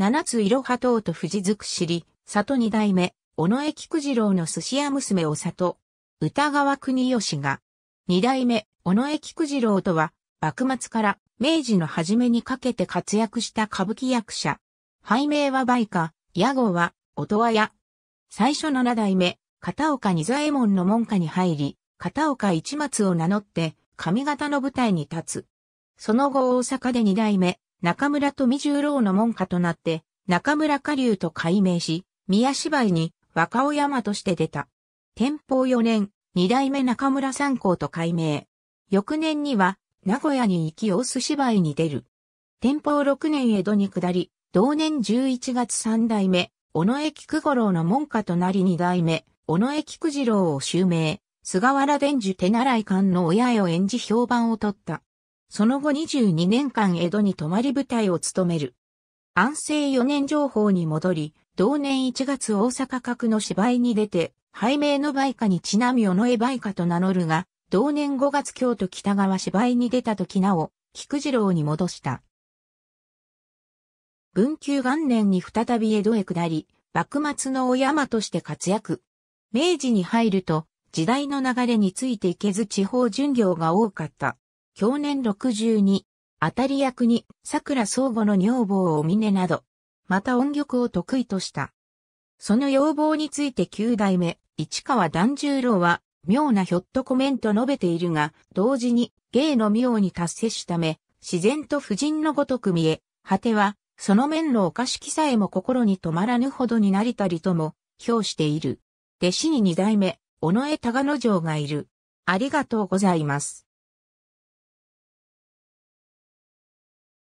七つ色派等と藤づくしり、里二代目、尾上菊次郎の寿司屋娘を里、歌川国吉が、二代目、尾上菊次郎とは、幕末から明治の初めにかけて活躍した歌舞伎役者。拝名は梅花、屋号は、音羽屋。最初七代目、片岡二左衛門の門下に入り、片岡一松を名乗って、上方の舞台に立つ。その後大阪で二代目、中村富十郎の門下となって、中村下流と改名し、宮芝居に若尾山として出た。天保4年、二代目中村三光と改名。翌年には、名古屋に行き大須芝居に出る。天保6年江戸に下り、同年11月三代目、尾上菊五郎の門下となり二代目、尾上菊次郎を襲名、菅原伝授手習い館の親絵を演じ評判を取った。その後22年間江戸に泊まり部隊を務める。安政4年情報に戻り、同年1月大阪閣の芝居に出て、拝命の梅花にちなみ尾上梅花と名乗るが、同年5月京都北川芝居に出た時なお、菊次郎に戻した。文久元年に再び江戸へ下り、幕末のお山として活躍。明治に入ると、時代の流れについていけず地方巡業が多かった。去年62、当たり役に桜相互の女房を峰など、また音曲を得意とした。その要望について9代目、市川團十郎は、妙なひょっとコメント述べているが、同時に芸の妙に達成しため、自然と婦人のごとく見え、果ては、その面のおかしきさえも心に止まらぬほどになりたりとも、評している。弟子に二代目、尾上高野城がいる。ありがとうございます。